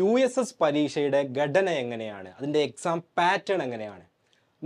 U S S പരീക്ഷയുടെ ഘടന എങ്ങനെയാണ് അതിൻ്റെ എക്സാം പാറ്റേൺ എങ്ങനെയാണ്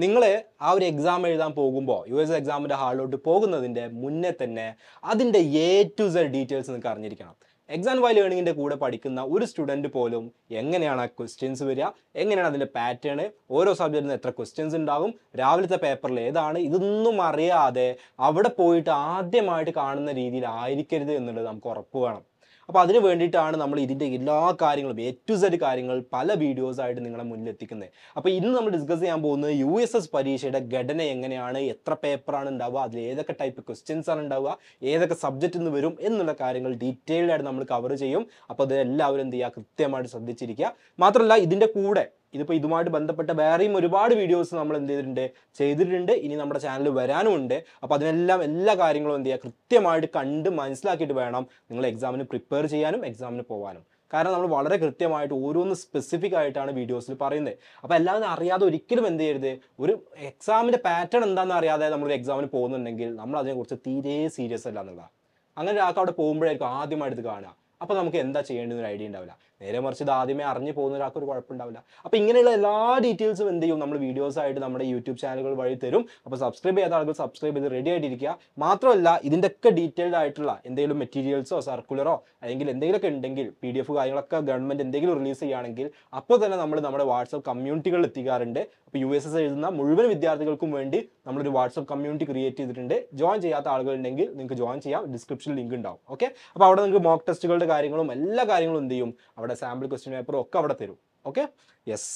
നിങ്ങൾ ആ ഒരു എക്സാം എഴുതാൻ പോകുമ്പോൾ യു എസ് എക്സാമിൻ്റെ ഹാളിലോട്ട് പോകുന്നതിൻ്റെ മുന്നേ തന്നെ അതിൻ്റെ എ ടു സെഡ് ഡീറ്റെയിൽസ് നിങ്ങൾക്ക് അറിഞ്ഞിരിക്കണം എക്സാം വൈ ലേണിങ്ങിൻ്റെ കൂടെ പഠിക്കുന്ന ഒരു സ്റ്റുഡൻറ്റ് പോലും എങ്ങനെയാണ് ആ ക്വസ്റ്റ്യൻസ് വരിക എങ്ങനെയാണ് അതിൻ്റെ പാറ്റേൺ ഓരോ സബ്ജക്റ്റിൽ നിന്ന് എത്ര ക്വസ്റ്റ്യൻസ് ഉണ്ടാകും രാവിലത്തെ പേപ്പറിൽ ഏതാണ് ഇതൊന്നും അറിയാതെ അവിടെ പോയിട്ട് ആദ്യമായിട്ട് കാണുന്ന രീതിയിലായിരിക്കരുത് എന്നുള്ളത് നമുക്ക് ഉറപ്പ് വേണം അപ്പോൾ അതിന് വേണ്ടിയിട്ടാണ് നമ്മൾ ഇതിൻ്റെ എല്ലാ കാര്യങ്ങളും എ ടു സെഡ് കാര്യങ്ങൾ പല വീഡിയോസായിട്ട് നിങ്ങളെ മുന്നിൽ എത്തിക്കുന്നത് അപ്പോൾ ഇന്ന് നമ്മൾ ഡിസ്കസ് ചെയ്യാൻ പോകുന്നത് യു എസ് എസ് പരീക്ഷയുടെ ഘടന എങ്ങനെയാണ് എത്ര പേപ്പറാണ് ഉണ്ടാവുക അതിൽ ഏതൊക്കെ ടൈപ്പ് ക്വസ്റ്റ്യൻസ് ആണ് ഉണ്ടാവുക ഏതൊക്കെ സബ്ജക്റ്റ് നിന്ന് വരും എന്നുള്ള കാര്യങ്ങൾ ഡീറ്റെയിൽഡായിട്ട് ആയിട്ട് നമ്മൾ കവർ ചെയ്യും അപ്പോൾ അത് എല്ലാവരും എന്ത് ചെയ്യുക കൃത്യമായിട്ട് ശ്രദ്ധിച്ചിരിക്കുക മാത്രമല്ല ഇതിൻ്റെ കൂടെ ഇതിപ്പോൾ ഇതുമായിട്ട് ബന്ധപ്പെട്ട വേറെയും ഒരുപാട് വീഡിയോസ് നമ്മൾ എന്ത് ചെയ്തിട്ടുണ്ട് ചെയ്തിട്ടുണ്ട് ഇനി നമ്മുടെ ചാനൽ വരാനുമുണ്ട് അപ്പോൾ അതിനെല്ലാം എല്ലാ കാര്യങ്ങളും എന്ത് ചെയ്യുക കൃത്യമായിട്ട് കണ്ട് മനസ്സിലാക്കിയിട്ട് വേണം നിങ്ങൾ എക്സാമിന് പ്രിപ്പയർ ചെയ്യാനും എക്സാമിന് പോകാനും കാരണം നമ്മൾ വളരെ കൃത്യമായിട്ട് ഓരോന്ന് സ്പെസിഫിക് ആയിട്ടാണ് വീഡിയോസിൽ പറയുന്നത് അപ്പോൾ എല്ലാവരും അറിയാതെ ഒരിക്കലും എന്ത് ചെയ്യരുത് ഒരു എക്സാമിൻ്റെ പാറ്റേൺ എന്താണെന്ന് അറിയാതെ നമ്മളൊരു എക്സാമിന് പോകുന്നുണ്ടെങ്കിൽ നമ്മൾ അതിനെക്കുറിച്ച് തീരെ സീരിയസ് അല്ല എന്നുള്ളതാണ് അങ്ങനെ ഒരാൾക്ക് അവിടെ പോകുമ്പോഴായിരിക്കും ആദ്യമായിട്ട് കാണുക അപ്പോൾ നമുക്ക് എന്താ ചെയ്യേണ്ടതെന്ന് ഒരു ഐഡിയ ഉണ്ടാവില്ല നേരെ മറിച്ച് ഇത് ആദ്യമേ അറിഞ്ഞു പോകുന്ന ഒരാൾക്ക് ഒരു കുഴപ്പമുണ്ടാവില്ല അപ്പോൾ ഇങ്ങനെയുള്ള എല്ലാ ഡീറ്റെയിൽസും എന്ത് ചെയ്യും നമ്മൾ വീഡിയോസ് ആയിട്ട് നമ്മുടെ യൂട്യൂബ് ചാനലുകൾ വഴി തരും അപ്പോൾ സബ്സ്ക്രൈബ് ചെയ്ത ആളുകൾ സബ്സ്ക്രൈബ് ചെയ്ത് റെഡി ആയിട്ടിരിക്കുക മാത്രമല്ല ഇതിൻ്റെയൊക്കെ ഡീറ്റെയിൽഡ് ആയിട്ടുള്ള എന്തെങ്കിലും മെറ്റീരിയൽസോ സർക്കുലറോ അല്ലെങ്കിൽ എന്തെങ്കിലുമൊക്കെ ഉണ്ടെങ്കിൽ പി ഡി എഫ് കാര്യങ്ങളൊക്കെ ഗവൺമെൻറ് എന്തെങ്കിലും റിലീസ് ചെയ്യുകയാണെങ്കിൽ അപ്പോൾ തന്നെ നമ്മൾ നമ്മുടെ വാട്സപ്പ് കമ്മ്യൂണിറ്റികളിൽ എത്തിക്കാറുണ്ട് അപ്പോൾ യു എസ് എസ് എഴുതുന്ന മുഴുവൻ വിദ്യാർത്ഥികൾക്കും വേണ്ടി നമ്മളൊരു വാട്സപ്പ് കമ്മ്യൂണിറ്റി ക്രിയേറ്റ് ചെയ്തിട്ടുണ്ട് ജോയിൻ ചെയ്യാത്ത ആളുകളുണ്ടെങ്കിൽ നിങ്ങൾക്ക് ജോയിൻ ചെയ്യാം ഡിസ്ക്രിപ്ഷനിൽ ലിങ്ക് ഉണ്ടാവും ഓക്കെ അപ്പോൾ അവിടെ നിങ്ങൾക്ക് മോക്ക് ടെസ്റ്റുകളുടെ കാര്യങ്ങളും എല്ലാ കാര്യങ്ങളും എന്ത് ചെയ്യും അവിടെ സാമ്പിൾ ക്വസ്റ്റ്യൻ പേപ്പറും ഒക്കെ അവിടെ തരും ഓക്കെ യെസ്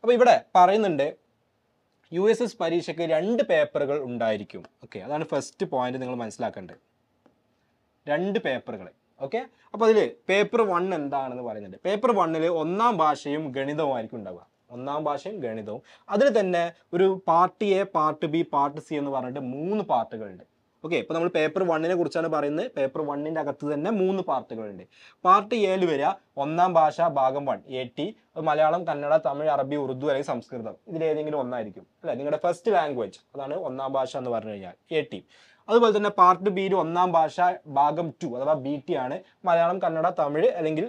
അപ്പോൾ ഇവിടെ പറയുന്നുണ്ട് യു എസ് എസ് പരീക്ഷയ്ക്ക് രണ്ട് പേപ്പറുകൾ ഉണ്ടായിരിക്കും ഓക്കെ അതാണ് ഫസ്റ്റ് പോയിന്റ് നിങ്ങൾ മനസ്സിലാക്കേണ്ടത് രണ്ട് പേപ്പറുകൾ ഓക്കെ അപ്പോൾ അതിൽ പേപ്പർ വൺ എന്താണെന്ന് പറയുന്നുണ്ട് പേപ്പർ വണ്ണിൽ ഒന്നാം ഭാഷയും ഗണിതവും ആയിരിക്കും ഉണ്ടാവുക ഒന്നാം ഭാഷയും ഗണിതവും അതിൽ തന്നെ ഒരു part A part B part C എന്ന് പറഞ്ഞിട്ട് മൂന്ന് പാർട്ടുകളുണ്ട് ഓക്കെ ഇപ്പോൾ നമ്മൾ പേപ്പർ വണ്ണിനെ കുറിച്ചാണ് പറയുന്നത് പേപ്പർ വണ്ണിൻ്റെ അകത്ത് തന്നെ മൂന്ന് പാർട്ടുകളുണ്ട് പാർട്ട് ഏയിൽ വരിക ഒന്നാം ഭാഷ ഭാഗം one A T Malayalam Kannada Tamil അറബി ഉറുദു അല്ലെങ്കിൽ സംസ്കൃതം ഇതിലേതെങ്കിലും ഒന്നായിരിക്കും അല്ലേ നിങ്ങളുടെ ഫസ്റ്റ് ലാംഗ്വേജ് അതാണ് ഒന്നാം ഭാഷ എന്ന് പറഞ്ഞു കഴിഞ്ഞാൽ എ ടി അതുപോലെ തന്നെ പാർട്ട് ബിയിൽ ഒന്നാം ഭാഷ ഭാഗം ടു അഥവാ ബി ടി ആണ് മലയാളം കന്നഡ തമിഴ് അല്ലെങ്കിൽ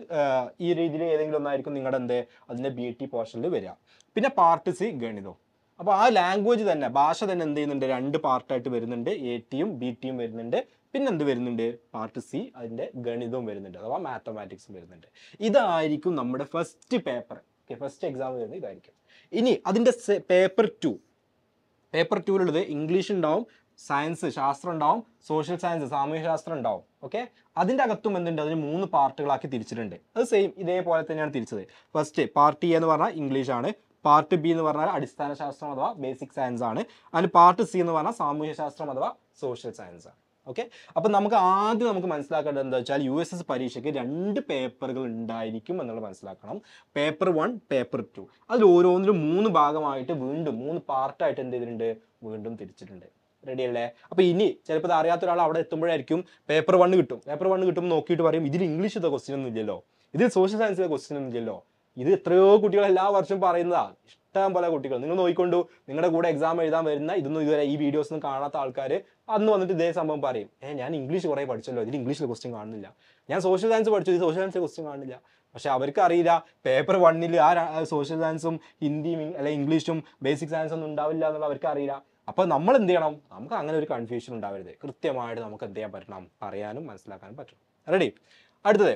ഈ രീതിയിൽ ഏതെങ്കിലും ഒന്നായിരിക്കും നിങ്ങളുടെ എന്ത് അതിൻ്റെ ബി ടി പോർഷനിൽ വരിക പിന്നെ പാർട്ട് സി ഗണിതം അപ്പോൾ ആ ലാംഗ്വേജ് തന്നെ ഭാഷ തന്നെ എന്ത് ചെയ്യുന്നുണ്ട് രണ്ട് പാർട്ടായിട്ട് വരുന്നുണ്ട് എ ടിയും ബി ടിയും വരുന്നുണ്ട് പിന്നെ എന്ത് വരുന്നുണ്ട് പാർട്ട് സി അതിൻ്റെ ഗണിതവും വരുന്നുണ്ട് അഥവാ മാത്തമാറ്റിക്സും വരുന്നുണ്ട് ഇതായിരിക്കും നമ്മുടെ first paper okay first exam വരുന്നത് ഇതായിരിക്കും ഇനി അതിൻ്റെ പേപ്പർ ടു പേപ്പർ ടൂവിലുള്ളത് ഇംഗ്ലീഷ് ഉണ്ടാവും സയൻസ് ശാസ്ത്രം ഉണ്ടാവും സോഷ്യൽ സയൻസ് സാമൂഹ്യശാസ്ത്രം ഉണ്ടാവും ഓക്കെ അതിൻ്റെ അകത്തും എന്തുണ്ട് അതിന് മൂന്ന് പാർട്ടുകളാക്കി തിരിച്ചിട്ടുണ്ട് അത് സെയിം ഇതേപോലെ തന്നെയാണ് തിരിച്ചത് ഫസ്റ്റ് പാർട്ട് എന്ന് പറഞ്ഞാൽ ഇംഗ്ലീഷാണ് പാർട്ട് ബി എന്ന് പറഞ്ഞാൽ അടിസ്ഥാന ശാസ്ത്രം അഥവാ ബേസിക് സയൻസ് ആണ് അതിന് പാർട്ട് സി എന്ന് പറഞ്ഞാൽ സാമൂഹ്യ ശാസ്ത്രം അഥവാ സോഷ്യൽ സയൻസ് ആണ് ഓക്കെ അപ്പം നമുക്ക് ആദ്യം നമുക്ക് മനസ്സിലാക്കേണ്ടത് എന്താ വെച്ചാൽ യു എസ് എസ് പരീക്ഷയ്ക്ക് രണ്ട് പേപ്പറുകൾ ഉണ്ടായിരിക്കും എന്നുള്ളത് മനസ്സിലാക്കണം പേപ്പർ വൺ പേപ്പർ ടു അതിൽ ഓരോന്നിലും മൂന്ന് ഭാഗമായിട്ട് വീണ്ടും മൂന്ന് പാർട്ടായിട്ട് എന്ത് ചെയ്തിട്ടുണ്ട് വീണ്ടും തിരിച്ചിട്ടുണ്ട് റെഡി അല്ലേ അപ്പോൾ ഇനി ചിലപ്പോൾ ഇത് അറിയാത്ത ഒരാൾ അവിടെ എത്തുമ്പോഴായിരിക്കും പേപ്പർ വൺ കിട്ടും പേപ്പർ വൺ കിട്ടുമ്പോൾ നോക്കിയിട്ട് പറയും ഇതിൽ ഇംഗ്ലീഷ് ക്വസ്റ്റ്യൻ ഒന്നും ഇല്ലല്ലോ ഇതിൽ സോഷ്യൽ സയൻസിലെ ക്വസ്റ്റ്യൻ ഒന്നും ഇല്ലല്ലോ ഇത് എത്രയോ കുട്ടികൾ എല്ലാ വർഷവും പറയുന്നതാണ് ഇഷ്ടം പോലെ കുട്ടികൾ നിങ്ങൾ നോക്കിക്കൊണ്ടു നിങ്ങളുടെ കൂടെ എക്സാം എഴുതാൻ വരുന്ന ഇതൊന്നും ഇതുവരെ ഈ വീഡിയോസ് ഒന്നും കാണാത്ത ആൾക്കാർ അന്ന് വന്നിട്ട് ഇതേ സംഭവം പറയും ഏ ഞാൻ ഇംഗ്ലീഷ് കുറേ പഠിച്ചല്ലോ ഇതിൽ ഇംഗ്ലീഷിൽ ക്വസ്റ്റ്യൻ കാണുന്നില്ല ഞാൻ സോഷ്യൽ സയൻസ് പഠിച്ചു ഇത് സോഷ്യൽ സയൻസ് ക്വസ്റ്റ്യൻ കാണുന്നില്ല പക്ഷെ അവർക്ക് അറിയില്ല പേപ്പർ വണ്ണിൽ ആ സോഷ്യൽ സയൻസും ഹിന്ദിയും അല്ലെ ഇംഗ്ലീഷും ബേസിക് സയൻസ് ഒന്നും ഉണ്ടാവില്ല എന്നുള്ള അവർക്ക് അറിയില്ല അപ്പോൾ നമ്മൾ എന്ത് ചെയ്യണം നമുക്ക് അങ്ങനെ ഒരു കൺഫ്യൂഷൻ ഉണ്ടാവരുത് കൃത്യമായിട്ട് നമുക്ക് എന്ത് ചെയ്യാൻ പറ്റണം അറിയാനും മനസ്സിലാക്കാനും പറ്റണം റെഡി അടുത്തത്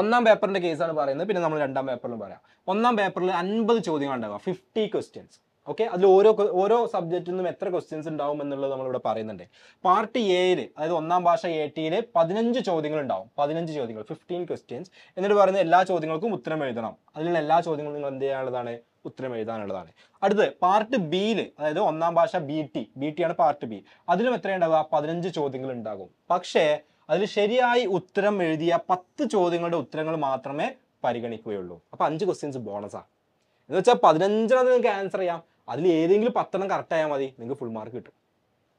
ഒന്നാം പേപ്പറിൻ്റെ കേസാണ് പറയുന്നത് പിന്നെ നമ്മൾ രണ്ടാം പേപ്പറിലും പറയാം ഒന്നാം പേപ്പറിൽ അൻപത് ചോദ്യങ്ങൾ ഉണ്ടാവുക ഫിഫ്റ്റി ക്വസ്റ്റ്യൻസ് ഓക്കെ അതിൽ ഓരോ ഓരോ സബ്ജക്റ്റിൽ നിന്നും എത്ര ക്വസ്റ്റ്യൻസ് ഉണ്ടാവും എന്നുള്ളത് നമ്മളിവിടെ പറയുന്നുണ്ട് പാർട്ട് എയിൽ അതായത് ഒന്നാം ഭാഷ എ ടിയിൽ പതിനഞ്ച് ചോദ്യങ്ങൾ ഉണ്ടാവും പതിനഞ്ച് ചോദ്യങ്ങൾ ഫിഫ്റ്റീൻ ക്വസ്റ്റ്യൻസ് എന്നിട്ട് പറയുന്ന എല്ലാ ചോദ്യങ്ങൾക്കും ഉത്തരം എഴുതണം അതിലുള്ള എല്ലാ ചോദ്യങ്ങളും നിങ്ങൾ എന്ത് ചെയ്യാനുള്ളതാണ് ഉത്തരം എഴുതാനുള്ളതാണ് അടുത്ത് പാർട്ട് ബിയിൽ അതായത് ഒന്നാം ഭാഷ ബി ടി ബി ടി ആണ് പാർട്ട് ബി അതിലും എത്ര പതിനഞ്ച് ചോദ്യങ്ങൾ ഉണ്ടാകും പക്ഷേ അതിൽ ശരിയായി ഉത്തരം എഴുതിയ പത്ത് ചോദ്യങ്ങളുടെ ഉത്തരങ്ങൾ മാത്രമേ പരിഗണിക്കുകയുള്ളൂ അപ്പോൾ അഞ്ച് ക്വസ്റ്റ്യൻസ് ബോണസാണ് എന്ന് വെച്ചാൽ പതിനഞ്ചെണ്ണം നിങ്ങൾക്ക് ആൻസർ ചെയ്യാം അതിൽ ഏതെങ്കിലും പത്തെണ്ണം കറക്റ്റ് ആയാൽ മതി നിങ്ങൾക്ക് ഫുൾ മാർക്ക് കിട്ടും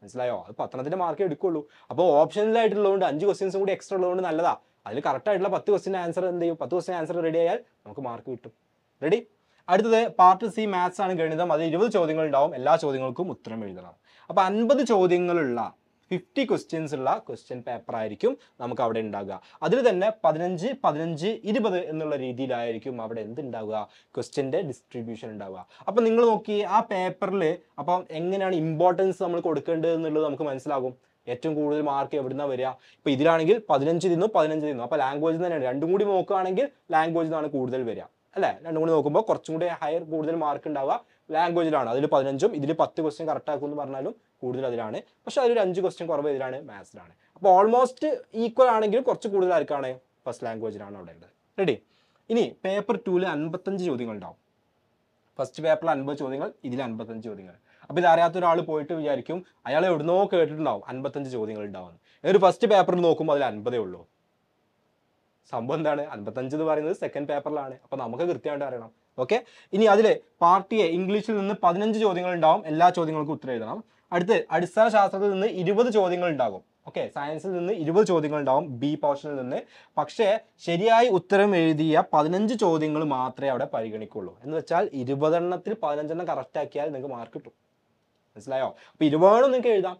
മനസ്സിലായോ അത് പത്തെണ്ണത്തിൻ്റെ മാർക്ക് എടുക്കുള്ളൂ അപ്പോൾ ഓപ്ഷനിലായിട്ടുള്ളതുകൊണ്ട് അഞ്ച് ക്വസ്റ്റ്യൻസും കൂടി എക്സ്ട്രാ ഉള്ളതുകൊണ്ട് നല്ലതാ അതിൽ കറക്റ്റ് ആയിട്ടുള്ള പത്ത് ക്വസ്റ്റ്യൻ ആൻസർ എന്ത് ചെയ്യും പത്ത് ക്വസ്റ്റ്യൻ ആൻസർ റെഡി ആയാൽ നമുക്ക് മാർക്ക് കിട്ടും റെഡി അടുത്തത് പാർട്ട് സി മാത്സ് ആണ് ഗണിതം അത് ഇരുപത് ചോദ്യങ്ങൾ ഉണ്ടാവും എല്ലാ ചോദ്യങ്ങൾക്കും ഉത്തരം എഴുതണം അപ്പോൾ അൻപത് ചോദ്യങ്ങളുള്ള ഫിഫ്റ്റി ക്വസ്റ്റ്യൻസ് ഉള്ള ക്വസ്റ്റ്യൻ പേപ്പർ ആയിരിക്കും നമുക്ക് അവിടെ ഉണ്ടാകുക അതിൽ തന്നെ പതിനഞ്ച് പതിനഞ്ച് ഇരുപത് എന്നുള്ള രീതിയിലായിരിക്കും അവിടെ എന്തുണ്ടാവുക ക്വസ്റ്റ്യൻ്റെ ഡിസ്ട്രിബ്യൂഷൻ ഉണ്ടാവുക അപ്പം നിങ്ങൾ നോക്കി ആ പേപ്പറിൽ അപ്പം എങ്ങനെയാണ് ഇമ്പോർട്ടൻസ് നമ്മൾ കൊടുക്കേണ്ടത് എന്നുള്ളത് നമുക്ക് മനസ്സിലാകും ഏറ്റവും കൂടുതൽ മാർക്ക് എവിടുന്നാണ് വരിക ഇപ്പോൾ ഇതിലാണെങ്കിൽ പതിനഞ്ച് തിന്നു പതിനഞ്ച് തിന്നു അപ്പോൾ ലാംഗ്വേജ് തന്നെയാണ് രണ്ടും കൂടി നോക്കുകയാണെങ്കിൽ ലാംഗ്വേജ് നിന്നാണ് കൂടുതൽ വരിക അല്ലേ രണ്ടും കൂടി നോക്കുമ്പോൾ കുറച്ചും കൂടി ഹയർ കൂടുതൽ മാർക്ക് ഉണ്ടാവുക ലാംഗ്വേജിലാണ് അതിൽ പതിനഞ്ചും ഇതിൽ പത്ത് ക്വസ്റ്റ്യൻ കറക്റ്റ് ആക്കും എന്ന് പറഞ്ഞാലും കൂടുതൽ അതിലാണ് പക്ഷെ അതിലൊരു അഞ്ച് ക്വസ്റ്റ്യൻ കുറവ് ഇതിലാണ് മാത്സിലാണ് അപ്പോൾ ഓൾമോസ്റ്റ് ഈക്വൽ ആണെങ്കിലും കുറച്ച് കൂടുതൽ ആർക്കാണ് ഫസ്റ്റ് ലാംഗ്വേജിലാണ് അവിടെ ഉള്ളത് റെഡി ഇനി പേപ്പർ ടൂല് അൻപത്തഞ്ച് ചോദ്യങ്ങൾ ഉണ്ടാവും ഫസ്റ്റ് പേപ്പറിൽ അൻപത് ചോദ്യങ്ങൾ ഇതിൽ അൻപത്തഞ്ച് ചോദ്യങ്ങൾ അപ്പോൾ ഇതറിയാത്ത അറിയാത്ത ഒരാൾ പോയിട്ട് വിചാരിക്കും അയാൾ എവിടുന്നോ കേട്ടിട്ടുണ്ടാവും അൻപത്തഞ്ച് ചോദ്യങ്ങൾ ഉണ്ടാവും ഒരു ഫസ്റ്റ് പേപ്പറിൽ നോക്കുമ്പോൾ അതിൽ അൻപതേ ഉള്ളൂ സംഭവം എന്താണ് അൻപത്തഞ്ച് എന്ന് പറയുന്നത് സെക്കൻഡ് പേപ്പറിലാണ് അപ്പോൾ നമുക്ക് കൃത്യമായിട്ട് അറിയണം ഓക്കെ ഇനി അതിൽ പാർട്ടിയെ ഇംഗ്ലീഷിൽ നിന്ന് പതിനഞ്ച് ചോദ്യങ്ങൾ ഉണ്ടാവും എല്ലാ ചോദ്യങ്ങൾക്കും ഉത്തരം എഴുതണം അടുത്ത് അടിസ്ഥാന ശാസ്ത്രത്തിൽ നിന്ന് ഇരുപത് ചോദ്യങ്ങൾ ഉണ്ടാകും ഓക്കെ സയൻസിൽ നിന്ന് ഇരുപത് ചോദ്യങ്ങൾ ഉണ്ടാകും ബി പോർഷനിൽ നിന്ന് പക്ഷേ ശരിയായി ഉത്തരം എഴുതിയ പതിനഞ്ച് ചോദ്യങ്ങൾ മാത്രമേ അവിടെ പരിഗണിക്കുള്ളൂ എന്ന് വെച്ചാൽ ഇരുപതെണ്ണത്തിൽ പതിനഞ്ചെണ്ണം കറക്റ്റ് ആക്കിയാൽ നിങ്ങൾക്ക് മാർക്ക് കിട്ടും മനസ്സിലായോ അപ്പോൾ ഇരുപതെണ്ണം നിങ്ങൾക്ക് എഴുതാം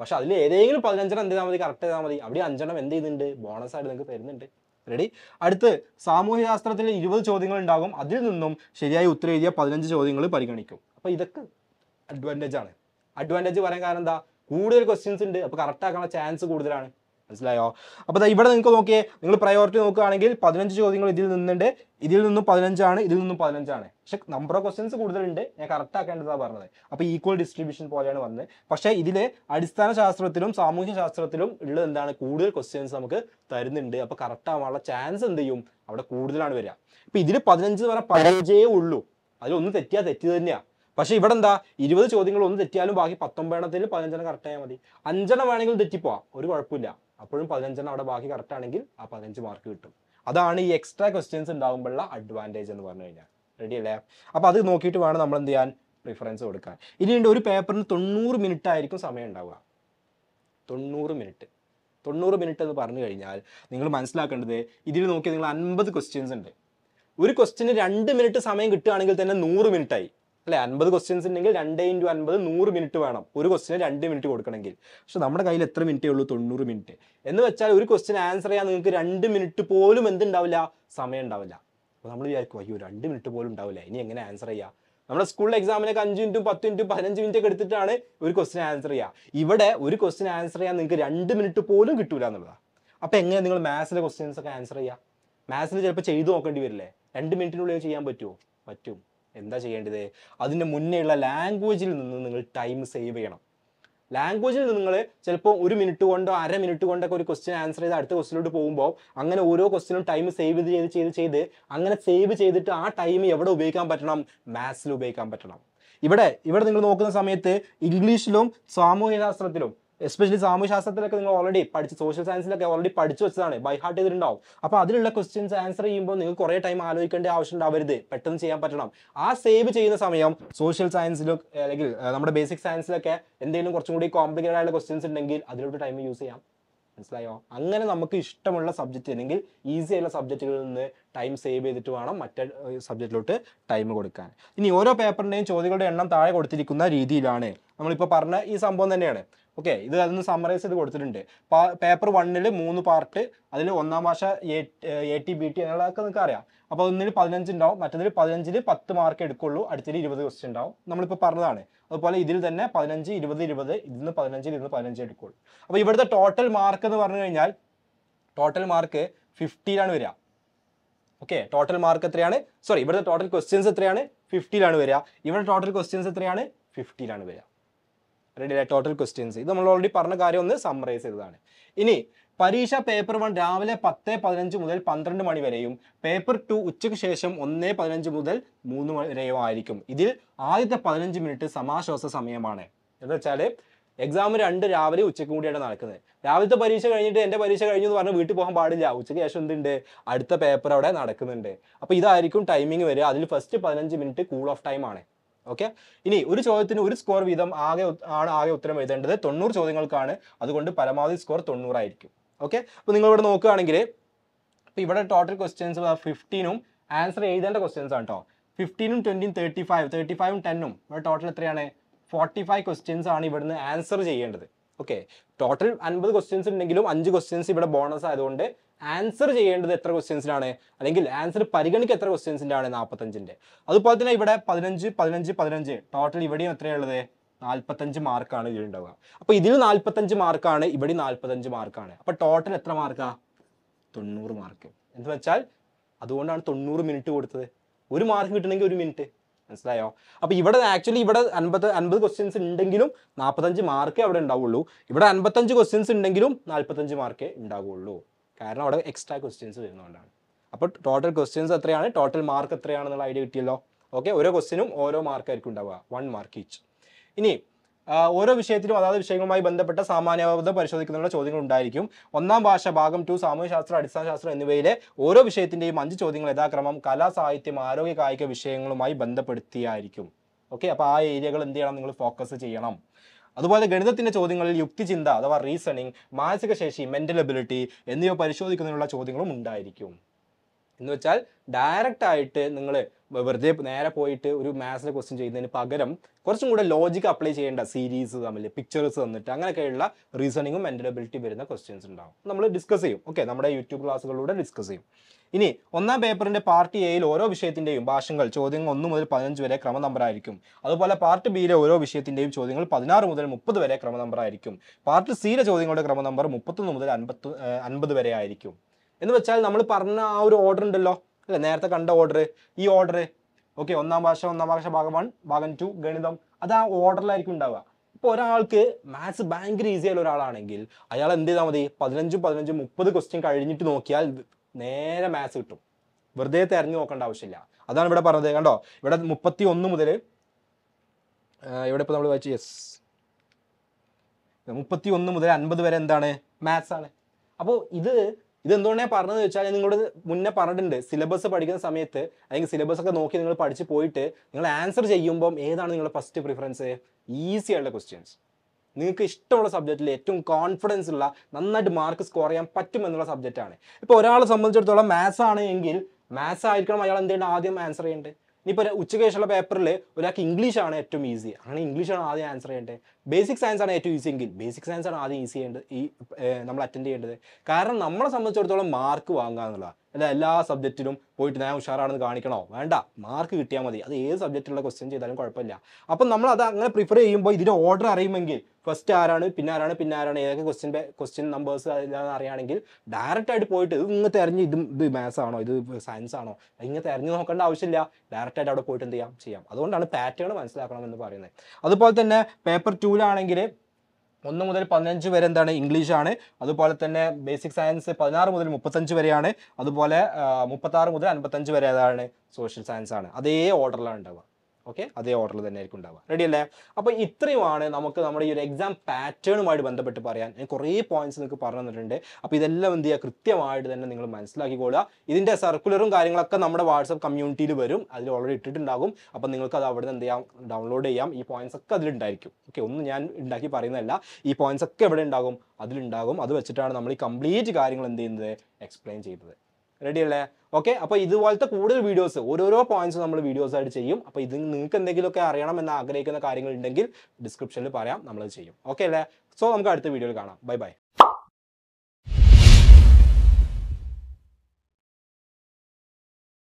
പക്ഷെ അതിൽ ഏതെങ്കിലും പതിനഞ്ചെണ്ണം എന്ത് ചെയ്താൽ മതി കറക്റ്റ് ചെയ്താൽ മതി അവിടെ അഞ്ചെണ്ണം എന്ത് ചെയ്യുന്നുണ്ട് ബോണസ് ആയിട്ട് നിങ്ങൾക്ക് തരുന്നുണ്ട് റെഡി അടുത്ത് സാമൂഹ്യശാസ്ത്രത്തിൽ ഇരുപത് ചോദ്യങ്ങൾ ഉണ്ടാകും അതിൽ നിന്നും ശരിയായി ഉത്തരം എഴുതിയ പതിനഞ്ച് ചോദ്യങ്ങൾ പരിഗണിക്കും അപ്പോൾ ഇതൊക്കെ അഡ്വാൻറ്റേജ് ആണ് അഡ്വാൻറ്റേജ് പറയാൻ കാരണം എന്താ കൂടുതൽ ക്വസ്റ്റ്യൻസ് ഉണ്ട് അപ്പോൾ കറക്റ്റ് ആക്കാനുള്ള ചാൻസ് കൂടുതലാണ് മനസ്സിലായോ അപ്പോൾ ഇവിടെ നിങ്ങൾക്ക് നോക്കിയേ നിങ്ങൾ പ്രയോറിറ്റി നോക്കുകയാണെങ്കിൽ പതിനഞ്ച് ചോദ്യങ്ങൾ ഇതിൽ നിന്നുണ്ട് ഇതിൽ നിന്നും പതിനഞ്ചാണ് ഇതിൽ നിന്നും പതിനഞ്ചാണ് പക്ഷെ നമ്പർ ഓഫ് ക്വസ്റ്റ്യൻസ് കൂടുതലുണ്ട് ഞാൻ കറക്റ്റ് ആക്കേണ്ടതാണ് പറഞ്ഞത് അപ്പോൾ ഈക്വൽ ഡിസ്ട്രിബ്യൂഷൻ പോലെയാണ് വന്നത് പക്ഷേ ഇതിൽ അടിസ്ഥാന ശാസ്ത്രത്തിലും സാമൂഹ്യ ശാസ്ത്രത്തിലും ഉള്ളത് എന്താണ് കൂടുതൽ ക്വസ്റ്റ്യൻസ് നമുക്ക് തരുന്നുണ്ട് അപ്പോൾ കറക്റ്റ് ആവാനുള്ള ചാൻസ് എന്ത് ചെയ്യും അവിടെ കൂടുതലാണ് വരിക ഇപ്പോൾ ഇതിൽ പതിനഞ്ച് എന്ന് പറഞ്ഞാൽ പതിനഞ്ചേ ഉള്ളൂ അതിലൊന്ന് തെറ്റിയാൽ തെറ്റി തന്നെയാണ് പക്ഷേ ഇവിടെ എന്താ ഇരുപത് ചോദ്യങ്ങൾ ഒന്ന് തെറ്റിയാലും ബാക്കി പത്തൊമ്പതെണ്ണത്തിൽ പതിനഞ്ചെണ്ണം കറക്റ്റ് ആയാൽ മതി അഞ്ചെണ്ണം വേണമെങ്കിൽ തെറ്റിപ്പോവാം ഒരു കുഴപ്പമില്ല അപ്പോഴും പതിനഞ്ചെണ്ണം അവിടെ ബാക്കി കറക്റ്റ് ആണെങ്കിൽ ആ പതിനഞ്ച് മാർക്ക് കിട്ടും അതാണ് ഈ എക്സ്ട്രാ ക്വസ്റ്റ്യൻസ് ഉണ്ടാകുമ്പോഴുള്ള അഡ്വാൻറ്റേജ് എന്ന് പറഞ്ഞു കഴിഞ്ഞാൽ റെഡി അല്ലേ അപ്പോൾ അത് നോക്കിയിട്ട് വേണം നമ്മൾ എന്ത് ചെയ്യാൻ പ്രിഫറൻസ് കൊടുക്കാൻ ഇനിയുണ്ട് ഒരു പേപ്പറിന് തൊണ്ണൂറ് മിനിറ്റ് ആയിരിക്കും സമയം ഉണ്ടാവുക തൊണ്ണൂറ് മിനിറ്റ് തൊണ്ണൂറ് മിനിറ്റ് എന്ന് പറഞ്ഞു കഴിഞ്ഞാൽ നിങ്ങൾ മനസ്സിലാക്കേണ്ടത് ഇതിൽ നോക്കിയാൽ നിങ്ങൾ അൻപത് ക്വസ്റ്റ്യൻസ് ഉണ്ട് ഒരു ക്വസ്റ്റ്യന് രണ്ട് മിനിറ്റ് സമയം കിട്ടുകയാണെങ്കിൽ തന്നെ നൂറ് മിനിറ്റായി അല്ലെ അൻപത് ക്വസ്റ്റ്യൻസ് ഉണ്ടെങ്കിൽ രണ്ട് ഇൻറ്റു അൻപത് നൂറ് മിനിറ്റ് വേണം ഒരു ക്വസ്റ്റിന് രണ്ട് മിനിറ്റ് കൊടുക്കണമെങ്കിൽ പക്ഷെ നമ്മുടെ കയ്യിൽ എത്ര മിനിറ്റേ ഉള്ളൂ തൊണ്ണൂറ് മിനിറ്റ് എന്ന് വെച്ചാൽ ഒരു ക്വസ്റ്റിന് ആൻസർ ചെയ്യാൻ നിങ്ങൾക്ക് രണ്ട് മിനിറ്റ് പോലും എന്തുണ്ടാവില്ല സമയം ഉണ്ടാവില്ല അപ്പോൾ നമ്മൾ വിചാരിക്കും അയ്യോ രണ്ട് മിനിറ്റ് പോലും ഉണ്ടാവില്ല ഇനി എങ്ങനെ ആൻസർ ചെയ്യാം നമ്മുടെ സ്കൂളിലെ എക്സാമിനൊക്കെ അഞ്ച് മിനിറ്റും പത്ത് മിനിറ്റും പതിനഞ്ച് മിനിറ്റ് എടുത്തിട്ടാണ് ഒരു ക്വസ്റ്റിന് ആൻസർ ചെയ്യുക ഇവിടെ ഒരു ക്വസ്റ്റിന് ആൻസർ ചെയ്യാൻ നിങ്ങൾക്ക് രണ്ട് മിനിറ്റ് പോലും കിട്ടൂല എന്നുള്ളതാണ് അപ്പോൾ എങ്ങനെ നിങ്ങൾ മാത്സിലെ ക്വസ്റ്റ്യൻസ് ഒക്കെ ആൻസർ ചെയ്യുക മാത്സിൽ ചിലപ്പോൾ ചെയ്തു നോക്കേണ്ടി വരില്ലേ രണ്ട് മിനിറ്റിനുള്ളിൽ ചെയ്യാൻ പറ്റുമോ പറ്റും എന്താ ചെയ്യേണ്ടത് അതിൻ്റെ മുന്നേയുള്ള ലാംഗ്വേജിൽ നിന്ന് നിങ്ങൾ ടൈം സേവ് ചെയ്യണം ലാംഗ്വേജിൽ നിന്ന് നിങ്ങൾ ചിലപ്പോൾ ഒരു മിനിറ്റ് കൊണ്ടോ അര മിനിറ്റ് കൊണ്ടൊക്കെ ഒരു ക്വസ്റ്റ്യൻ ആൻസർ ചെയ്ത് അടുത്ത ക്വസ്റ്റിലോട്ട് പോകുമ്പോൾ അങ്ങനെ ഓരോ ക്വസ്റ്റിനും ടൈം സേവ് ചെയ്ത് ചെയ്ത് ചെയ്ത് അങ്ങനെ സേവ് ചെയ്തിട്ട് ആ ടൈം എവിടെ ഉപയോഗിക്കാൻ പറ്റണം മാത്സിൽ ഉപയോഗിക്കാൻ പറ്റണം ഇവിടെ ഇവിടെ നിങ്ങൾ നോക്കുന്ന സമയത്ത് ഇംഗ്ലീഷിലും ശാസ്ത്രത്തിലും എസ്പെഷ്യലി സാമൂഹ്യശാസ്ത്രത്തിലൊക്കെ നിങ്ങൾ ഓൾറെഡി പഠിച്ച് സോഷ്യൽ സയൻസിലൊക്കെ ഓൾറെഡി പഠിച്ചു വെച്ചതാണ് ബൈ ഹാർട്ട് ചെയ്തിട്ടുണ്ടാവും അപ്പോൾ അതിലുള്ള ക്വസ്റ്റ്യൻസ് ആൻസർ ചെയ്യുമ്പോൾ നിങ്ങൾക്ക് കുറേ ടൈം ആലോചിക്കേണ്ട ആവശ്യം ഉണ്ടാവരുത് പെട്ടെന്ന് ചെയ്യാൻ പറ്റണം ആ സേവ് ചെയ്യുന്ന സമയം സോഷ്യൽ സയൻസിലും അല്ലെങ്കിൽ നമ്മുടെ ബേസിക് സയൻസിലൊക്കെ എന്തെങ്കിലും കുറച്ചും കൂടി കോംപ്ലിക്കേറ്റഡ് ആയിട്ടുള്ള ക്വസ്റ്റ്യൻസ് ഉണ്ടെങ്കിൽ അതിലോട്ട് ടൈം യൂസ് ചെയ്യാം മനസ്സിലായോ അങ്ങനെ നമുക്ക് ഇഷ്ടമുള്ള സബ്ജക്റ്റ് അല്ലെങ്കിൽ ഈസി ആയുള്ള സബ്ജക്റ്റുകളിൽ നിന്ന് ടൈം സേവ് ചെയ്തിട്ട് വേണം മറ്റേ സബ്ജക്റ്റിലോട്ട് ടൈം കൊടുക്കാൻ ഇനി ഓരോ പേപ്പറിൻ്റെയും ചോദ്യങ്ങളുടെ എണ്ണം താഴെ കൊടുത്തിരിക്കുന്ന രീതിയിലാണ് നമ്മളിപ്പോൾ പറഞ്ഞ ഈ സംഭവം തന്നെയാണ് ഓക്കെ ഇത് അതൊന്ന് സമ്മറൈസ് ചെയ്ത് കൊടുത്തിട്ടുണ്ട് പേപ്പർ വണ്ണിൽ മൂന്ന് പാർട്ട് അതിൽ ഒന്നാം ഭാഷ എ ടി ബി ടി അങ്ങനെയുള്ളതൊക്കെ നിങ്ങൾക്ക് അറിയാം അപ്പോൾ ഒന്നിൽ പതിനഞ്ച് ഉണ്ടാവും മറ്റൊന്നിൽ പതിനഞ്ചിൽ പത്ത് മാർക്ക് എടുക്കുള്ളൂ അടുത്തതിൽ ഇരുപത് ക്വസ്റ്റ്യൻ ഉണ്ടാവും നമ്മളിപ്പോൾ പറഞ്ഞതാണ് അതുപോലെ ഇതിൽ തന്നെ പതിനഞ്ച് ഇരുപത് ഇരുപത് ഇതിന്ന് പതിനഞ്ച് ഇരുന്ന് പതിനഞ്ച് എടുക്കുള്ളൂ അപ്പോൾ ഇവിടുത്തെ ടോട്ടൽ മാർക്ക് എന്ന് പറഞ്ഞു കഴിഞ്ഞാൽ ടോട്ടൽ മാർക്ക് ഫിഫ്റ്റിയിലാണ് വരിക ഓക്കെ ടോട്ടൽ മാർക്ക് എത്രയാണ് സോറി ഇവിടുത്തെ ടോട്ടൽ ക്വസ്റ്റ്യൻസ് എത്രയാണ് ഫിഫ്റ്റിയിലാണ് വരിക ഇവിടെ ടോട്ടൽ ക്വസ്റ്റ്യൻസ് എത്രയാണ് ഫിഫ്റ്റിയിലാണ് വരിക റെഡിയിലെ ടോട്ടൽ ക്വസ്റ്റ്യൻസ് ഇത് നമ്മൾ ഓൾറെഡി പറഞ്ഞ കാര്യം ഒന്ന് സമ്മറൈസ് ചെയ്തതാണ് ഇനി പരീക്ഷ പേപ്പർ വൺ രാവിലെ പത്ത് പതിനഞ്ച് മുതൽ പന്ത്രണ്ട് മണി വരെയും പേപ്പർ ടു ഉച്ചയ്ക്ക് ശേഷം ഒന്ന് പതിനഞ്ച് മുതൽ മൂന്ന് മണി വരെയും ആയിരിക്കും ഇതിൽ ആദ്യത്തെ പതിനഞ്ച് മിനിറ്റ് സമാശ്വാസ സമയമാണ് എന്ന് വെച്ചാൽ എക്സാം രണ്ട് രാവിലെ ഉച്ചയ്ക്ക് കൂടിയാണ് നടക്കുന്നത് രാവിലത്തെ പരീക്ഷ കഴിഞ്ഞിട്ട് എൻ്റെ പരീക്ഷ കഴിഞ്ഞു എന്ന് പറഞ്ഞ് വീട്ടിൽ പോകാൻ പാടില്ല ഉച്ചയ്ക്ക് ശേഷം എന്തുണ്ട് അടുത്ത പേപ്പർ അവിടെ നടക്കുന്നുണ്ട് അപ്പോൾ ഇതായിരിക്കും ടൈമിംഗ് വരിക അതിൽ ഫസ്റ്റ് പതിനഞ്ച് മിനിറ്റ് കൂൾ ഓഫ് ടൈം ആണ് ഓക്കെ ഇനി ഒരു ചോദ്യത്തിന് ഒരു സ്കോർ വീതം ആകെ ആണ് ആകെ ഉത്തരം എഴുതേണ്ടത് തൊണ്ണൂറ് ചോദ്യങ്ങൾക്കാണ് അതുകൊണ്ട് പരമാവധി സ്കോർ തൊണ്ണൂറായിരിക്കും ഓക്കെ അപ്പോൾ നിങ്ങൾ ഇവിടെ നോക്കുകയാണെങ്കിൽ ഇപ്പോൾ ഇവിടെ ടോട്ടൽ ക്വസ്റ്റ്യൻസ് ഫിഫ്റ്റീനും ആൻസർ എഴുതേണ്ട ക്വസ്റ്റ്യൻസ് ആണ് കേട്ടോ ഫിഫ്റ്റീനും ട്വൻറ്റിയും തേർട്ടി ഫൈവ് തേർട്ടി ഫൈവും ടെന്നും ഇവിടെ ടോട്ടൽ എത്രയാണ് ഫോർട്ടി ഫൈവ് ക്വസ്റ്റ്യൻസ് ആണ് ഇവിടുന്ന് ആൻസർ ചെയ്യേണ്ടത് ഓക്കെ ടോട്ടൽ അൻപത് ക്വസ്റ്റ്യൻസ് ഉണ്ടെങ്കിലും അഞ്ച് ക്വസ്റ്റ്യൻസ് ഇവിടെ ബോണസ് ആയതുകൊണ്ട് ആൻസർ ചെയ്യേണ്ടത് എത്ര ക്വസ്റ്റ്യൻസിനാണ് അല്ലെങ്കിൽ ആൻസർ പരിഗണിക്കുക എത്ര ക്വസ്റ്റ്യൻസിൻ്റെ ആണ് നാൽപ്പത്തഞ്ചിൻ്റെ അതുപോലെ തന്നെ ഇവിടെ പതിനഞ്ച് പതിനഞ്ച് പതിനഞ്ച് ടോട്ടൽ ഇവിടെയും എത്രയുള്ളത് നാൽപ്പത്തഞ്ച് മാർക്കാണ് ഇതിൽ ഉണ്ടാവുക അപ്പോൾ ഇതിൽ നാൽപ്പത്തഞ്ച് മാർക്കാണ് ഇവിടെ നാൽപ്പത്തഞ്ച് മാർക്കാണ് അപ്പോൾ ടോട്ടൽ എത്ര മാർക്കാണ് തൊണ്ണൂറ് മാർക്ക് എന്ന് വെച്ചാൽ അതുകൊണ്ടാണ് തൊണ്ണൂറ് മിനിറ്റ് കൊടുത്തത് ഒരു മാർക്ക് കിട്ടണമെങ്കിൽ ഒരു മിനിറ്റ് മനസ്സിലായോ അപ്പോൾ ഇവിടെ ആക്ച്വലി ഇവിടെ അൻപത് അൻപത് ക്വസ്റ്റ്യൻസ് ഉണ്ടെങ്കിലും നാൽപ്പത്തഞ്ച് മാർക്കേ അവിടെ ഉണ്ടാവുള്ളൂ ഇവിടെ അൻപത്തഞ്ച് ക്വസ്റ്റ്യൻസ് ഉണ്ടെങ്കിലും നാൽപ്പത്തഞ്ച് മാർക്കേ ഉണ്ടാവുള്ളൂ കാരണം അവിടെ എക്സ്ട്രാ ക്വസ്റ്റ്യൻസ് വരുന്നതുകൊണ്ടാണ് അപ്പോൾ ടോട്ടൽ ക്വസ്റ്റ്യൻസ് എത്രയാണ് ടോട്ടൽ മാർക്ക് എത്രയാണെന്നുള്ള ഐഡിയ കിട്ടിയല്ലോ ഓക്കെ ഓരോ ക്വസ്റ്റ്യനും ഓരോ മാർക്കായിരിക്കും ഉണ്ടാവുക വൺ മാർക്ക് ഈച്ച് ഇനി ഓരോ വിഷയത്തിലും അതാത് വിഷയങ്ങളുമായി ബന്ധപ്പെട്ട സാമാന്യബോധം പരിശോധിക്കുന്നതിനുള്ള ചോദ്യങ്ങൾ ഉണ്ടായിരിക്കും ഒന്നാം ഭാഷ ഭാഗം ടു സാമൂഹ്യശാസ്ത്രം ശാസ്ത്രം എന്നിവയിലെ ഓരോ വിഷയത്തിൻ്റെയും അഞ്ച് ചോദ്യങ്ങൾ യഥാക്രമം കലാ സാഹിത്യം ആരോഗ്യ കായിക വിഷയങ്ങളുമായി ബന്ധപ്പെടുത്തിയായിരിക്കും ഓക്കെ അപ്പോൾ ആ ഏരിയകൾ എന്ത് ചെയ്യണം നിങ്ങൾ ഫോക്കസ് ചെയ്യണം അതുപോലെ ഗണിതത്തിന്റെ ചോദ്യങ്ങളിൽ യുക്തിചിന്ത അഥവാ റീസണിങ് മാനസിക ശേഷി മെന്റൽ എബിലിറ്റി എന്നിവ പരിശോധിക്കുന്നതിനുള്ള ചോദ്യങ്ങളും ഉണ്ടായിരിക്കും എന്ന് വെച്ചാൽ ഡയറക്റ്റ് ആയിട്ട് നിങ്ങൾ വെറുതെ നേരെ പോയിട്ട് ഒരു മാത്സിനെ ക്വസ്റ്റ്യൻ ചെയ്യുന്നതിന് പകരം കുറച്ചും കൂടെ ലോജിക് അപ്ലൈ ചെയ്യേണ്ട സീരീസ് തമ്മിൽ പിക്ചേഴ്സ് തന്നിട്ട് അങ്ങനെയൊക്കെയുള്ള റീസണിങ്ങും മെൻറ്റബിലിറ്റി വരുന്ന ക്വസ്റ്റ്യൻസ് ഉണ്ടാവും നമ്മൾ ഡിസ്കസ് ചെയ്യും ഓക്കെ നമ്മുടെ യൂട്യൂബ് ക്ലാസ്സുകളിലൂടെ ഡിസ്കസ് ചെയ്യും ഇനി ഒന്നാം പേപ്പറിന്റെ പാർട്ട് എയിൽ ഓരോ വിഷയത്തിന്റെയും ഭാഷകൾ ചോദ്യങ്ങൾ ഒന്ന് മുതൽ പതിനഞ്ച് വരെ ക്രമ നമ്പറായിരിക്കും അതുപോലെ പാർട്ട് ബിയിലെ ഓരോ വിഷയത്തിന്റെയും ചോദ്യങ്ങൾ പതിനാറ് മുതൽ മുപ്പത് വരെ ക്രമ നമ്പറായിരിക്കും പാർട്ട് സിയിലെ ചോദ്യങ്ങളുടെ ക്രമ നമ്പർ മുപ്പത്തൊന്ന് മുതൽ അൻപത്തി അൻപത് വരെ ആയിരിക്കും എന്ന് വെച്ചാൽ നമ്മൾ പറഞ്ഞ ആ ഒരു ഓർഡർ ഉണ്ടല്ലോ അല്ലെ നേരത്തെ കണ്ട ഓർഡർ ഈ ഓർഡർ ഓക്കെ ഒന്നാം ഭാഷ ഒന്നാം ഭാഷ ഭാഗം വൺ ഭാഗം ടു ഗണിതം അത് ആ ഓർഡറിലായിരിക്കും ഉണ്ടാവുക ഇപ്പോൾ ഒരാൾക്ക് മാത്സ് ഭയങ്കര ഈസി ആയുള്ള ഒരാളാണെങ്കിൽ അയാൾ എന്ത് ചെയ്താൽ മതി പതിനഞ്ചും പതിനഞ്ചും മുപ്പത് ക്വസ്റ്റ്യൻ കഴിഞ്ഞിട്ട് നോക്കിയാൽ നേരെ മാത്സ് കിട്ടും വെറുതെ തിരഞ്ഞു നോക്കേണ്ട ആവശ്യമില്ല അതാണ് ഇവിടെ പറഞ്ഞത് കണ്ടോ ഇവിടെ മുപ്പത്തി ഒന്ന് മുതൽ ഇവിടെ ഇപ്പോൾ നമ്മൾ വായിച്ചു യെസ് മുപ്പത്തി ഒന്ന് മുതൽ അൻപത് വരെ എന്താണ് മാത്സ് ആണ് അപ്പോൾ ഇത് ഇതെന്തുകൊണ്ടാണ് ഞാൻ പറഞ്ഞതെന്ന് വെച്ചാൽ ഞാൻ നിങ്ങളോട് മുന്നേ പറഞ്ഞിട്ടുണ്ട് സിലബസ് പഠിക്കുന്ന സമയത്ത് അല്ലെങ്കിൽ സിലബസ് ഒക്കെ നോക്കി നിങ്ങൾ പഠിച്ച് പോയിട്ട് നിങ്ങൾ ആൻസർ ചെയ്യുമ്പം ഏതാണ് നിങ്ങളുടെ ഫസ്റ്റ് പ്രിഫറൻസ് ഈസി ആയിട്ടുള്ള ക്വസ്റ്റ്യൻസ് നിങ്ങൾക്ക് ഇഷ്ടമുള്ള സബ്ജക്റ്റിൽ ഏറ്റവും കോൺഫിഡൻസ് ഉള്ള നന്നായിട്ട് മാർക്ക് സ്കോർ ചെയ്യാൻ പറ്റുമെന്നുള്ള സബ്ജക്റ്റാണ് ഇപ്പോൾ ഒരാളെ സംബന്ധിച്ചിടത്തോളം മാത്സ് ആണ് എങ്കിൽ മാത്സ് ആയിരിക്കണം അയാൾ എന്തുകൊണ്ട് ആദ്യം ആൻസർ ചെയ്യേണ്ടത് ഇനിയിപ്പോൾ ഉച്ച കഴിച്ചുള്ള പേപ്പറിൽ ഒരാൾക്ക് ഇംഗ്ലീഷ് ആണ് ഏറ്റവും ഈസി അങ്ങനെ ഇംഗ്ലീഷാണ് ആദ്യം ആൻസർ ചെയ്യേണ്ടത് ബേസിക് സയൻസ് ആണ് ഏറ്റവും ഈസി എങ്കിൽ ബേസിക് സയൻസ് ആണ് ആദ്യം ഈസി ചെയ്യേണ്ടത് ഈ നമ്മൾ അറ്റൻഡ് ചെയ്യേണ്ടത് കാരണം നമ്മളെ സംബന്ധിച്ചിടത്തോളം മാർക്ക് വാങ്ങുക എന്നുള്ളതാണ് അല്ല എല്ലാ സബ്ജക്റ്റിലും പോയിട്ട് ഞാൻ ഉഷാറാണെന്ന് കാണിക്കണോ വേണ്ട മാർക്ക് കിട്ടിയാൽ മതി അത് ഏത് സബ്ജക്റ്റിലുള്ള ക്വസ്റ്റ്യൻ ചെയ്താലും കുഴപ്പമില്ല അപ്പം നമ്മൾ അത് അങ്ങനെ പ്രിഫർ ചെയ്യുമ്പോൾ ഇതിൻ്റെ ഓർഡർ അറിയുമെങ്കിൽ ഫസ്റ്റ് ആരാണ് പിന്നെ ആരാണ് പിന്നെ ആരാണ് ഏതൊക്കെ ക്വസ്റ്റ്യൻ ക്വസ്റ്റ്യൻ നമ്പേഴ്സ് ഇതാണെന്ന് അറിയുകയാണെങ്കിൽ ഡയറക്റ്റ് ആയിട്ട് പോയിട്ട് ഇത് ഇങ്ങ് തെരഞ്ഞ് ഇത് ഇത് മാത്സ് ആണോ ഇത് സയൻസ് ആണോ ഇങ്ങനെ തെരഞ്ഞ് നോക്കേണ്ട ആവശ്യമില്ല ഡയറക്റ്റ് ആയിട്ട് അവിടെ പോയിട്ട് എന്ത് ചെയ്യാം ചെയ്യാം അതുകൊണ്ടാണ് പാറ്റേൺ മനസ്സിലാക്കണം എന്ന് പറയുന്നത് അതുപോലെ തന്നെ പേപ്പർ ടൂലാണെങ്കിൽ ഒന്ന് മുതൽ പതിനഞ്ച് വരെ എന്താണ് ഇംഗ്ലീഷാണ് അതുപോലെ തന്നെ ബേസിക് സയൻസ് പതിനാറ് മുതൽ മുപ്പത്തഞ്ച് വരെയാണ് അതുപോലെ മുപ്പത്താറ് മുതൽ അൻപത്തഞ്ച് വരെ ഏതാണ് സോഷ്യൽ സയൻസ് ആണ് അതേ ഓർഡറിലാണ് ഉണ്ടാവുക ഓക്കെ അതേ ഓർഡറിൽ തന്നെ ആയിരിക്കും ഉണ്ടാവുക റെഡി അല്ലേ അപ്പോൾ ഇത്രയുമാണ് നമുക്ക് നമ്മുടെ ഈ ഒരു എക്സാം പാറ്റേണുമായിട്ട് ബന്ധപ്പെട്ട് പറയാൻ ഞാൻ കുറേ പോയിന്റ്സ് നിങ്ങൾക്ക് പറഞ്ഞു തന്നിട്ടുണ്ട് അപ്പോൾ ഇതെല്ലാം എന്ത് ചെയ്യുക കൃത്യമായിട്ട് തന്നെ നിങ്ങൾ മനസ്സിലാക്കിക്കോളുക ഇതിൻ്റെ സർക്കുലറും കാര്യങ്ങളൊക്കെ നമ്മുടെ വാട്സപ്പ് കമ്മ്യൂണിറ്റിയിൽ വരും അതിൽ ഓൾറെഡി ഇട്ടിട്ടുണ്ടാകും അപ്പോൾ നിങ്ങൾക്ക് അത് അവിടെ നിന്ന് എന്ത് ചെയ്യാം ഡൗൺലോഡ് ചെയ്യാം ഈ പോയിന്റ്സ് ഒക്കെ അതിലുണ്ടായിരിക്കും ഓക്കെ ഒന്നും ഞാൻ ഉണ്ടാക്കി പറയുന്നതല്ല ഈ പോയിന്റ്സ് ഒക്കെ എവിടെ ഉണ്ടാകും അതിലുണ്ടാകും അത് വെച്ചിട്ടാണ് നമ്മൾ ഈ കംപ്ലീറ്റ് കാര്യങ്ങൾ എന്ത് ചെയ്യുന്നത് എക്സ്പ്ലെയിൻ ചെയ്തത് റെഡി അല്ലേ ഓക്കെ അപ്പോൾ ഇതുപോലത്തെ കൂടുതൽ വീഡിയോസ് ഓരോരോ പോയിന്റ്സ് നമ്മൾ വീഡിയോസ് ആയിട്ട് ചെയ്യും അപ്പോൾ ഇത് നിങ്ങൾക്ക് എന്തെങ്കിലുമൊക്കെ അറിയണം എന്ന് ആഗ്രഹിക്കുന്ന ഉണ്ടെങ്കിൽ ഡിസ്ക്രിപ്ഷനിൽ പറയാം നമ്മൾ ചെയ്യും ഓക്കെ അല്ലേ സോ നമുക്ക് അടുത്ത വീഡിയോയിൽ കാണാം ബൈ ബൈ